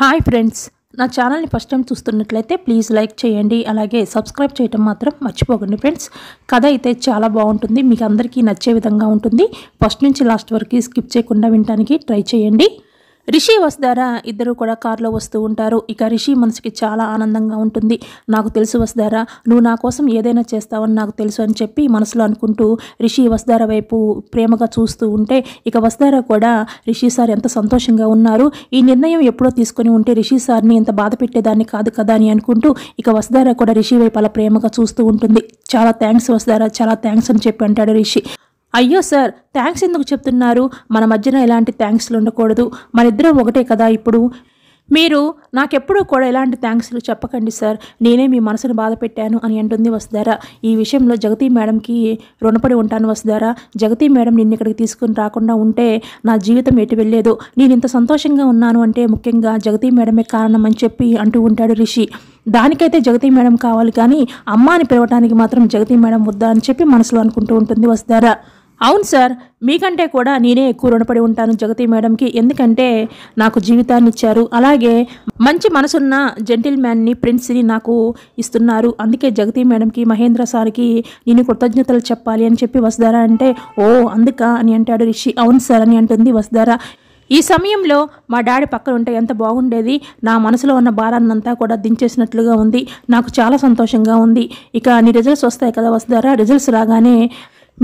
hi friends నా ఛానల్ని first time చూస్తున్నట్లయితే ప్లీజ్ లైక్ చేయండి అలాగే సబ్స్క్రైబ్ చేయడం మాత్రం మర్చిపోకండి ఫ్రెండ్స్ కథ అయితే చాలా బాగుంటుంది మీకు అందరికీ నచ్చే విధంగా ఉంటుంది ఫస్ట్ నుంచి లాస్ట్ వరకు స్కిప్ చేయకుండా వినడానికి ట్రై చేయండి రిషి వసుధార ఇద్దరు కూడా కారులో వస్తూ ఉంటారు ఇక రిషి మనసుకి చాలా ఆనందంగా ఉంటుంది నాకు తెలుసు వసుధార నువ్వు నా కోసం ఏదైనా చేస్తావని నాకు తెలుసు అని చెప్పి మనసులో అనుకుంటూ రిషి వసుధార వైపు ప్రేమగా చూస్తూ ఉంటే ఇక వసుధార కూడా రిషి సార్ ఎంత సంతోషంగా ఉన్నారు ఈ నిర్ణయం ఎప్పుడో తీసుకుని ఉంటే రిషి సార్ని ఎంత బాధ పెట్టేదాన్ని కాదు కదా అని అనుకుంటూ ఇక వసుధార కూడా రిషి వైపు అలా ప్రేమగా చూస్తూ ఉంటుంది చాలా థ్యాంక్స్ వసుధార చాలా థ్యాంక్స్ అని చెప్పి అంటాడు రిషి అయ్యో సార్ థ్యాంక్స్ ఎందుకు చెప్తున్నారు మన మధ్యన ఎలాంటి థ్యాంక్స్లు ఉండకూడదు మన ఇద్దరం ఒకటే కదా ఇప్పుడు మీరు నాకెప్పుడూ కూడా ఎలాంటి థ్యాంక్స్లు చెప్పకండి సార్ నేనే మీ మనసును బాధ పెట్టాను అని అంటుంది వసుధార ఈ విషయంలో జగతి మేడంకి రుణపడి ఉంటాను వసుధార జగతి మేడం నిన్న ఇక్కడికి తీసుకుని రాకుండా ఉంటే నా జీవితం ఎటు వెళ్ళలేదు నేను ఇంత సంతోషంగా ఉన్నాను అంటే ముఖ్యంగా జగతి మేడమే కారణం అని చెప్పి అంటూ ఉంటాడు రిషి దానికైతే జగతి మేడం కావాలి కానీ అమ్మాని పిలవటానికి మాత్రం జగతి మేడం వద్దా అని చెప్పి మనసులో అనుకుంటూ ఉంటుంది వసుధార అవును సార్ మీకంటే కూడా నేనే ఎక్కువ రుణపడి ఉంటాను జగతి మేడంకి ఎందుకంటే నాకు జీవితాన్ని ఇచ్చారు అలాగే మంచి మనసున్న జెంటిల్ మ్యాన్ని ప్రిన్స్ని నాకు ఇస్తున్నారు అందుకే జగతి మేడంకి మహేంద్ర సార్కి నేను కృతజ్ఞతలు చెప్పాలి అని చెప్పి వసుధారా అంటే ఓ అందుక అని అంటాడు రిషి అవును సార్ అని అంటుంది వసుధారా ఈ సమయంలో మా డాడీ పక్కన ఉంటే ఎంత బాగుండేది నా మనసులో ఉన్న భారాన్నంతా కూడా దించేసినట్లుగా ఉంది నాకు చాలా సంతోషంగా ఉంది ఇక నీ రిజల్ట్స్ వస్తాయి కదా వస్తారా రిజల్ట్స్ రాగానే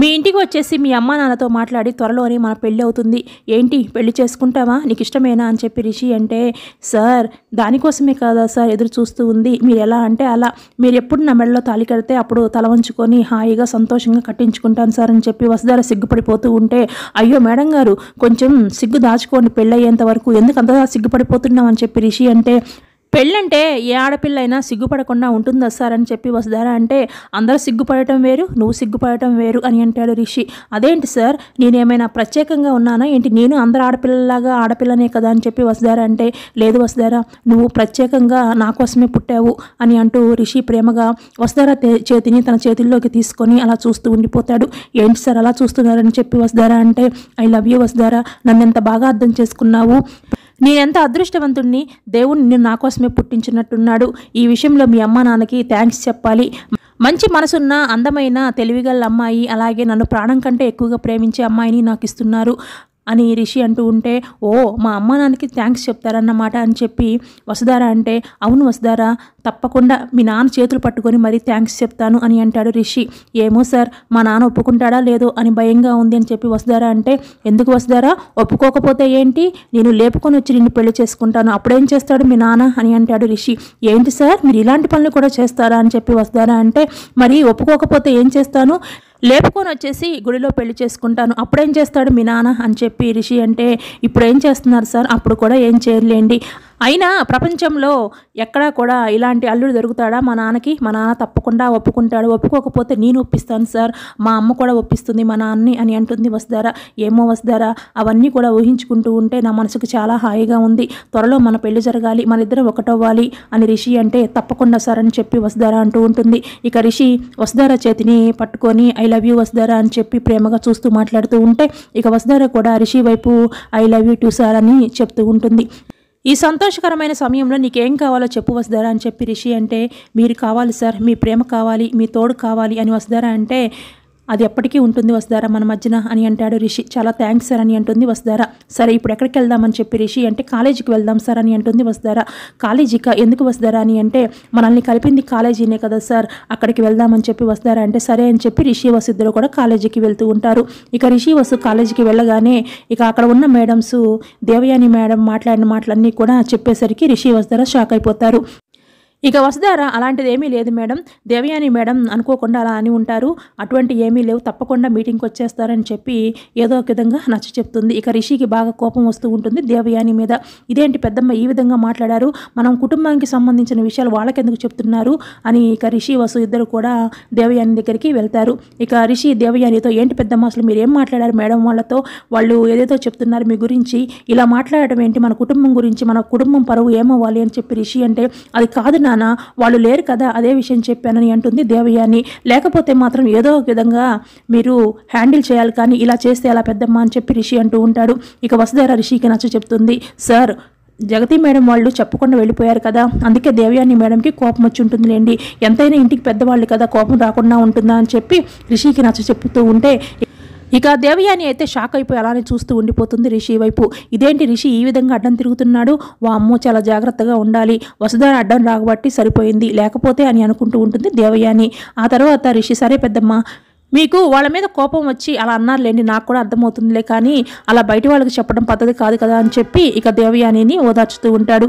మీ ఇంటికి వచ్చేసి మీ అమ్మ నాన్నతో మాట్లాడి త్వరలోనే మన పెళ్ళి అవుతుంది ఏంటి పెళ్లి చేసుకుంటావా నీకు ఇష్టమేనా అని చెప్పి రిషి అంటే సార్ దానికోసమే కాదా సార్ ఎదురు చూస్తూ ఉంది మీరు ఎలా అంటే అలా మీరు ఎప్పుడు నా మెడలో తాలి కడితే అప్పుడు తల వంచుకొని హాయిగా సంతోషంగా కట్టించుకుంటాను సార్ అని చెప్పి వసుధార సిగ్గుపడిపోతూ ఉంటే అయ్యో మేడం గారు కొంచెం సిగ్గు దాచుకోండి పెళ్ళయ్యేంత వరకు ఎందుకు అంతగా సిగ్గుపడిపోతున్నాం అని చెప్పి రిషి అంటే పెళ్ళంటే ఏ ఆడపిల్ల అయినా సిగ్గుపడకుండా ఉంటుందా సార్ అని చెప్పి వసుధార అంటే అందరూ సిగ్గుపడటం వేరు నువ్వు సిగ్గుపడటం వేరు అని అంటాడు రిషి అదేంటి సార్ నేనేమైనా ప్రత్యేకంగా ఉన్నానా ఏంటి నేను అందరు ఆడపిల్లలాగా ఆడపిల్లనే కదా అని చెప్పి వసుధార అంటే లేదు వసుధార నువ్వు ప్రత్యేకంగా నా కోసమే పుట్టావు అని అంటూ రిషి ప్రేమగా వస్తారా చేతిని తన చేతుల్లోకి తీసుకొని అలా చూస్తూ ఉండిపోతాడు ఏంటి సార్ అలా చూస్తున్నారని చెప్పి వసుధార అంటే ఐ లవ్ యూ వసుధార నన్ను ఎంత బాగా అర్థం చేసుకున్నావు నేనెంత అదృష్టవంతుణ్ణి దేవుణ్ణి నిన్ను నా కోసమే పుట్టించినట్టున్నాడు ఈ విషయంలో మీ అమ్మ నాన్నకి థ్యాంక్స్ చెప్పాలి మంచి మనసున్న అందమైన తెలివిగల అమ్మాయి అలాగే నన్ను ప్రాణం కంటే ఎక్కువగా ప్రేమించే అమ్మాయిని నాకు ఇస్తున్నారు అని రిషి అంటూ ఉంటే ఓ మా అమ్మ నాన్నకి థ్యాంక్స్ చెప్తారన్నమాట అని చెప్పి వసుధారా అంటే అవును వసుధారా తప్పకుండా మీ నాన్న చేతులు పట్టుకొని మరీ థ్యాంక్స్ చెప్తాను అని అంటాడు రిషి ఏమో సార్ మా నాన్న ఒప్పుకుంటాడా లేదో అని భయంగా ఉంది అని చెప్పి వసుధారా అంటే ఎందుకు వసుధారా ఒప్పుకోకపోతే ఏంటి నేను లేపుకొని వచ్చి నిన్ను పెళ్లి చేసుకుంటాను అప్పుడేం చేస్తాడు మీ నాన్న అని అంటాడు రిషి ఏంటి సార్ మీరు ఇలాంటి పనులు కూడా చేస్తారా అని చెప్పి వసుధారా అంటే మరి ఒప్పుకోకపోతే ఏం చేస్తాను లేపుకొని వచ్చేసి గుడిలో పెళ్లి చేసుకుంటాను అప్పుడేం చేస్తాడు మీ నాన్న అని చెప్పి రిషి అంటే ఇప్పుడు ఏం చేస్తున్నారు సార్ అప్పుడు కూడా ఏం చేయలేండి అయినా ప్రపంచంలో ఎక్కడా కూడా ఇలాంటి అల్లుడు దొరుకుతాడా మా నాన్నకి మా నాన్న తప్పకుండా ఒప్పుకుంటాడు ఒప్పుకోకపోతే నేను ఒప్పిస్తాను సార్ మా అమ్మ కూడా ఒప్పిస్తుంది మా నాన్నని అని అంటుంది వస్తారా ఏమో వస్తారా అవన్నీ కూడా ఊహించుకుంటూ ఉంటే నా మనసుకు చాలా హాయిగా ఉంది త్వరలో మన పెళ్లి జరగాలి మన ఇద్దరం ఒకటవ్వాలి అని రిషి అంటే తప్పకుండా సార్ అని చెప్పి వస్తారా అంటూ ఉంటుంది ఇక రిషి వస్తారా చేతిని పట్టుకొని ఐ లవ్ యూ వసుధారా అని చెప్పి ప్రేమగా చూస్తూ మాట్లాడుతూ ఉంటే ఇక వసుధార కూడా రిషి వైపు I love you too sir అని చెప్తూ ఉంటుంది ఈ సంతోషకరమైన సమయంలో నీకేం కావాలో చెప్పు వసుధారా అని చెప్పి రిషి అంటే మీరు కావాలి సార్ మీ ప్రేమ కావాలి మీ తోడు కావాలి అని వసుధారా అంటే అది ఎప్పటికీ ఉంటుంది వస్తారా మన మధ్యన అని అంటాడు రిషి చాలా థ్యాంక్స్ సార్ అని అంటుంది వస్తారా సరే ఇప్పుడు ఎక్కడికి వెళ్దామని చెప్పి రిషి అంటే కాలేజీకి వెళ్దాం సార్ అని అంటుంది వస్తారా కాలేజీకి ఎందుకు వస్తారా అని అంటే మనల్ని కలిపింది కాలేజీనే కదా సార్ అక్కడికి వెళ్దామని చెప్పి వస్తారా అంటే సరే అని చెప్పి రిషి ఇద్దరు కూడా కాలేజీకి వెళ్తూ ఉంటారు ఇక రిషి వసు కాలేజీకి వెళ్ళగానే ఇక అక్కడ ఉన్న మేడమ్స్ దేవయాని మేడం మాట్లాడిన మాటలన్నీ కూడా చెప్పేసరికి రిషి వసుధారా షాక్ అయిపోతారు ఇక వసుధార అలాంటిది ఏమీ లేదు మేడం దేవయాని మేడం అనుకోకుండా అలా అని ఉంటారు అటువంటి ఏమీ లేవు తప్పకుండా మీటింగ్కి వచ్చేస్తారని చెప్పి ఏదో ఒక విధంగా నచ్చ చెప్తుంది ఇక రిషికి బాగా కోపం వస్తూ ఉంటుంది దేవయాని మీద ఇదేంటి పెద్దమ్మ ఈ విధంగా మాట్లాడారు మనం కుటుంబానికి సంబంధించిన విషయాలు వాళ్ళకెందుకు చెప్తున్నారు అని ఇక రిషి వసు ఇద్దరు కూడా దేవయాని దగ్గరికి వెళ్తారు ఇక రిషి దేవయానితో ఏంటి పెద్దమ్మ అసలు మీరు ఏం మాట్లాడారు మేడం వాళ్ళతో వాళ్ళు ఏదేదో చెప్తున్నారు మీ గురించి ఇలా మాట్లాడటం ఏంటి మన కుటుంబం గురించి మన కుటుంబం పరువు ఏమవ్వాలి అని చెప్పి రిషి అంటే అది కాదు నా నాన్న వాళ్ళు లేరు కదా అదే విషయం చెప్పానని అంటుంది దేవయాని లేకపోతే మాత్రం ఏదో ఒక విధంగా మీరు హ్యాండిల్ చేయాలి కానీ ఇలా చేస్తే అలా పెద్దమ్మ అని చెప్పి రిషి అంటూ ఉంటాడు ఇక వసుధర రిషికి నచ్చ చెప్తుంది సార్ జగతి మేడం వాళ్ళు చెప్పకుండా వెళ్ళిపోయారు కదా అందుకే దేవయాని మేడంకి కోపం వచ్చి ఉంటుందిలేండి ఎంతైనా ఇంటికి పెద్దవాళ్ళు కదా కోపం రాకుండా ఉంటుందా అని చెప్పి రిషికి నచ్చ చెప్తూ ఉంటే ఇక దేవయాని అయితే షాక్ అయిపోయి అలానే చూస్తూ ఉండిపోతుంది రిషి వైపు ఇదేంటి రిషి ఈ విధంగా అడ్డం తిరుగుతున్నాడు వా అమ్మో చాలా జాగ్రత్తగా ఉండాలి వసుధ అడ్డం రాగబట్టి సరిపోయింది లేకపోతే అని అనుకుంటూ ఉంటుంది దేవయాని ఆ తర్వాత రిషి సరే పెద్దమ్మ మీకు వాళ్ళ మీద కోపం వచ్చి అలా అన్నారులేండి నాకు కూడా అర్థమవుతుందిలే కానీ అలా బయట వాళ్ళకి చెప్పడం పద్ధతి కాదు కదా అని చెప్పి ఇక దేవయానిని ఓదార్చుతూ ఉంటాడు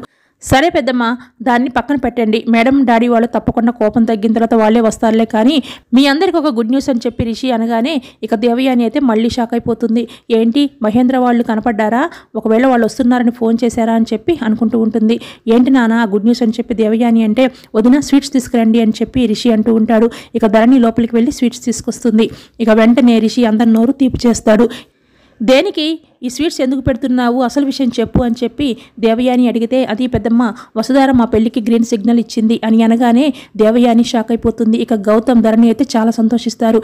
సరే పెద్దమ్మ దాన్ని పక్కన పెట్టండి మేడం డాడీ వాళ్ళు తప్పకుండా కోపం తగ్గిన తర్వాత వాళ్ళే వస్తారులే కానీ మీ అందరికి ఒక గుడ్ న్యూస్ అని చెప్పి రిషి అనగానే ఇక దేవయాని అయితే మళ్ళీ షాక్ అయిపోతుంది ఏంటి మహేంద్ర వాళ్ళు కనపడ్డారా ఒకవేళ వాళ్ళు వస్తున్నారని ఫోన్ చేశారా అని చెప్పి అనుకుంటూ ఉంటుంది ఏంటి నాన్న ఆ గుడ్ న్యూస్ అని చెప్పి దేవయాని అంటే వదిన స్వీట్స్ తీసుకురండి అని చెప్పి రిషి అంటూ ఉంటాడు ఇక ధరణి లోపలికి వెళ్ళి స్వీట్స్ తీసుకొస్తుంది ఇక వెంటనే రిషి అందరి నోరు తీపి చేస్తాడు దేనికి ఈ స్వీట్స్ ఎందుకు పెడుతున్నావు అసలు విషయం చెప్పు అని చెప్పి దేవయాని అడిగితే అది పెద్దమ్మ వసుధార మా పెళ్లికి గ్రీన్ సిగ్నల్ ఇచ్చింది అని అనగానే దేవయాని షాక్ అయిపోతుంది ఇక గౌతమ్ ధరణి అయితే చాలా సంతోషిస్తారు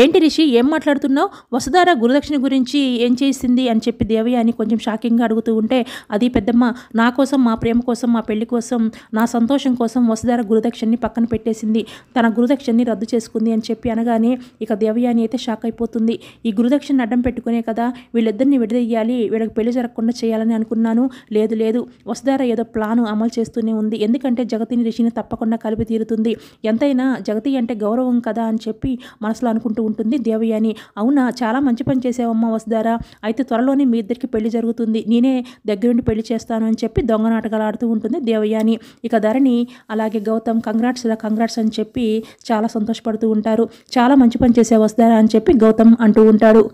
ఏంటి రిషి ఏం మాట్లాడుతున్నావు వసుధార గురుదక్షిణ గురించి ఏం చేసింది అని చెప్పి దేవయ్య అని కొంచెం షాకింగ్గా అడుగుతూ ఉంటే అది పెద్దమ్మ నా కోసం మా ప్రేమ కోసం మా పెళ్లి కోసం నా సంతోషం కోసం వసుధార గురుదక్షిణని పక్కన పెట్టేసింది తన గురుదక్షిణని రద్దు చేసుకుంది అని చెప్పి అనగానే ఇక దేవయాని అయితే షాక్ అయిపోతుంది ఈ గురుదక్షిణ అడ్డం పెట్టుకునే కదా వీళ్ళిద్దరిని విడదీయాలి వీళ్ళకి పెళ్లి జరగకుండా చేయాలని అనుకున్నాను లేదు లేదు వసుధార ఏదో ప్లాను అమలు చేస్తూనే ఉంది ఎందుకంటే జగతిని రిషిని తప్పకుండా కలిపి తీరుతుంది ఎంతైనా జగతి అంటే గౌరవం కదా అని చెప్పి మనసులో అనుకుంటూ ఉంటుంది దేవయాని అవునా చాలా మంచి పని చేసేవమ్మ వస్తుందారా అయితే త్వరలోనే మీ ఇద్దరికి పెళ్లి జరుగుతుంది నేనే దగ్గరుండి పెళ్లి చేస్తాను అని చెప్పి దొంగ నాటకాలు ఆడుతూ ఉంటుంది దేవయాని ఇక ధరణి అలాగే గౌతమ్ కంగ్రాట్స్ ఇలా కంగ్రాట్స్ అని చెప్పి చాలా సంతోషపడుతూ ఉంటారు చాలా మంచి పని చేసే వస్తారా అని చెప్పి గౌతమ్ అంటూ ఉంటాడు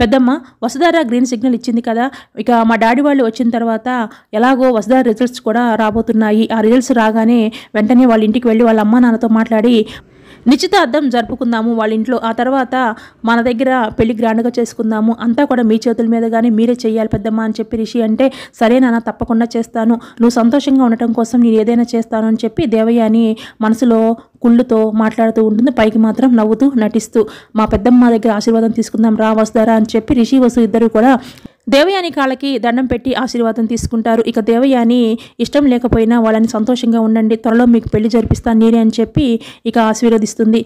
పెద్దమ్మ వసదారా గ్రీన్ సిగ్నల్ ఇచ్చింది కదా ఇక మా డాడీ వాళ్ళు వచ్చిన తర్వాత ఎలాగో వసుధార రిజల్ట్స్ కూడా రాబోతున్నాయి ఆ రిజల్ట్స్ రాగానే వెంటనే వాళ్ళ ఇంటికి వెళ్ళి వాళ్ళ అమ్మ నాన్నతో మాట్లాడి నిశ్చితార్థం జరుపుకుందాము వాళ్ళ ఇంట్లో ఆ తర్వాత మన దగ్గర పెళ్లి గ్రాండ్గా చేసుకుందాము అంతా కూడా మీ చేతుల మీద కానీ మీరే చేయాలి పెద్దమ్మ అని చెప్పి రిషి అంటే సరే నాన్న తప్పకుండా చేస్తాను నువ్వు సంతోషంగా ఉండటం కోసం నేను ఏదైనా చేస్తాను అని చెప్పి దేవయ్య అని మనసులో కుళ్ళుతో మాట్లాడుతూ ఉంటుంది పైకి మాత్రం నవ్వుతూ నటిస్తూ మా పెద్దమ్మ దగ్గర ఆశీర్వాదం తీసుకుందాం రా వస్తారా అని చెప్పి రిషి వసు ఇద్దరు కూడా దేవయాని కాళ్ళకి దండం పెట్టి ఆశీర్వాదం తీసుకుంటారు ఇక దేవయాని ఇష్టం లేకపోయినా వాళ్ళని సంతోషంగా ఉండండి త్వరలో మీకు పెళ్లి జరిపిస్తాను నేనే అని చెప్పి ఇక ఆశీర్వదిస్తుంది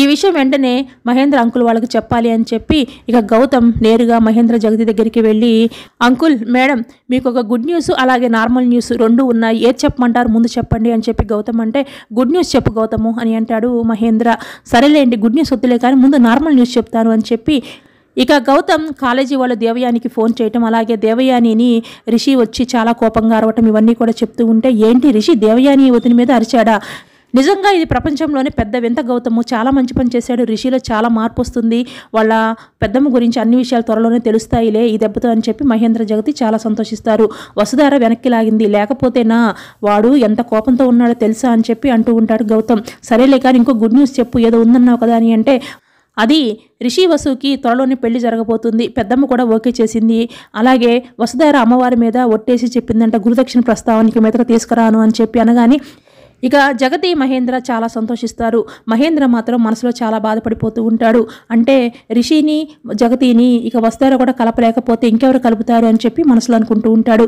ఈ విషయం వెంటనే మహేంద్ర అంకుల్ వాళ్ళకి చెప్పాలి అని చెప్పి ఇక గౌతమ్ నేరుగా మహేంద్ర జగతి దగ్గరికి వెళ్ళి అంకుల్ మేడం మీకు ఒక గుడ్ న్యూస్ అలాగే నార్మల్ న్యూస్ రెండు ఉన్నాయి ఏది చెప్పమంటారు ముందు చెప్పండి అని చెప్పి గౌతమ్ అంటే గుడ్ న్యూస్ చెప్పు గౌతము అని అంటాడు మహేంద్ర సరేలేండి గుడ్ న్యూస్ వద్దులే కానీ ముందు నార్మల్ న్యూస్ చెప్తాను అని చెప్పి ఇక గౌతమ్ కాలేజీ వాళ్ళు దేవయానికి ఫోన్ చేయటం అలాగే దేవయానిని రిషి వచ్చి చాలా కోపంగా అరవటం ఇవన్నీ కూడా చెప్తూ ఉంటే ఏంటి రిషి దేవయాని యువతిని మీద అరిచాడా నిజంగా ఇది ప్రపంచంలోనే పెద్ద వింత గౌతము చాలా మంచి పని చేశాడు రిషిలో చాలా మార్పు వస్తుంది వాళ్ళ పెద్దమ్మ గురించి అన్ని విషయాలు త్వరలోనే తెలుస్తాయిలే ఈ దెబ్బతో అని చెప్పి మహేంద్ర జగతి చాలా సంతోషిస్తారు వసుధార వెనక్కి లాగింది లేకపోతేనా వాడు ఎంత కోపంతో ఉన్నాడో తెలుసా అని చెప్పి అంటూ ఉంటాడు గౌతమ్ సరేలే కానీ ఇంకో గుడ్ న్యూస్ చెప్పు ఏదో ఉందన్నావు కదా అని అంటే అది రిషి వసుకి త్వరలోనే పెళ్లి జరగబోతుంది పెద్దమ్మ కూడా ఓకే చేసింది అలాగే వసుధార అమ్మవారి మీద ఒట్టేసి చెప్పిందంట గురుదక్షిణ ప్రస్తావానికి మీదగా తీసుకురాను అని చెప్పి అనగానే ఇక జగతి మహేంద్ర చాలా సంతోషిస్తారు మహేంద్ర మాత్రం మనసులో చాలా బాధపడిపోతూ ఉంటాడు అంటే రిషిని జగతిని ఇక వస్తారో కూడా కలపలేకపోతే ఇంకెవరు కలుపుతారు అని చెప్పి మనసులో అనుకుంటూ ఉంటాడు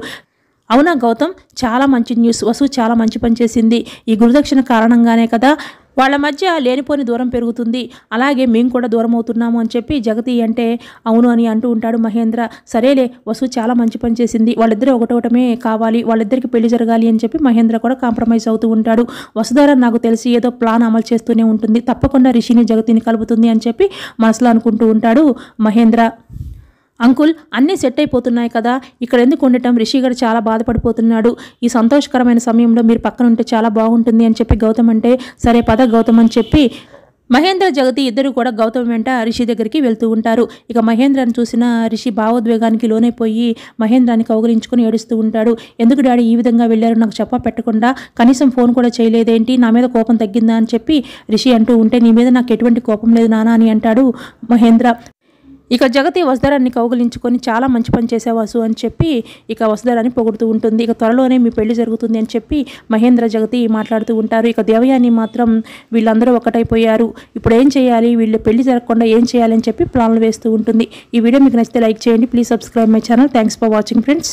అవునా గౌతమ్ చాలా మంచి న్యూస్ వసు చాలా మంచి పని చేసింది ఈ గురుదక్షిణ కారణంగానే కదా వాళ్ళ మధ్య లేనిపోని దూరం పెరుగుతుంది అలాగే మేము కూడా దూరం అవుతున్నాము అని చెప్పి జగతి అంటే అవును అని అంటూ ఉంటాడు మహేంద్ర సరేలే వసు చాలా మంచి పని చేసింది వాళ్ళిద్దరూ ఒకటోటమే కావాలి వాళ్ళిద్దరికి పెళ్లి జరగాలి అని చెప్పి మహేంద్ర కూడా కాంప్రమైజ్ అవుతూ ఉంటాడు వసుధార నాకు తెలిసి ఏదో ప్లాన్ అమలు చేస్తూనే ఉంటుంది తప్పకుండా రిషిని జగతిని కలుపుతుంది అని చెప్పి మనసులో అనుకుంటూ ఉంటాడు మహేంద్ర అంకుల్ అన్నీ సెట్ అయిపోతున్నాయి కదా ఇక్కడ ఎందుకు ఉండటం రిషి గారు చాలా బాధపడిపోతున్నాడు ఈ సంతోషకరమైన సమయంలో మీరు పక్కన ఉంటే చాలా బాగుంటుంది అని చెప్పి గౌతమ్ అంటే సరే పద గౌతమ్ అని చెప్పి మహేంద్ర జగతి ఇద్దరు కూడా గౌతమ్ వెంట రిషి దగ్గరికి వెళ్తూ ఉంటారు ఇక మహేంద్రను చూసిన రిషి భావోద్వేగానికి లోనైపోయి మహేంద్రాన్ని కౌగలించుకుని ఏడుస్తూ ఉంటాడు ఎందుకు డాడీ ఈ విధంగా వెళ్ళారు నాకు చెప్ప పెట్టకుండా కనీసం ఫోన్ కూడా చేయలేదేంటి నా మీద కోపం తగ్గిందా అని చెప్పి రిషి అంటూ ఉంటే నీ మీద నాకు ఎటువంటి కోపం లేదు నానా అని అంటాడు మహేంద్ర ఇక జగతి వసుధరాన్ని కౌగులించుకొని చాలా మంచి పని చేసే అని చెప్పి ఇక వసుధరాన్ని పొగుడుతూ ఉంటుంది ఇక త్వరలోనే మీ పెళ్లి జరుగుతుంది అని చెప్పి మహేంద్ర జగతి మాట్లాడుతూ ఉంటారు ఇక దేవయాని మాత్రం వీళ్ళందరూ ఒకటైపోయారు ఇప్పుడు ఏం చేయాలి వీళ్ళు పెళ్లి జరగకుండా ఏం చేయాలని చెప్పి ప్లాన్లు వేస్తూ ఉంటుంది ఈ వీడియో మీకు నచ్చితే లైక్ చేయండి please subscribe my channel thanks for watching friends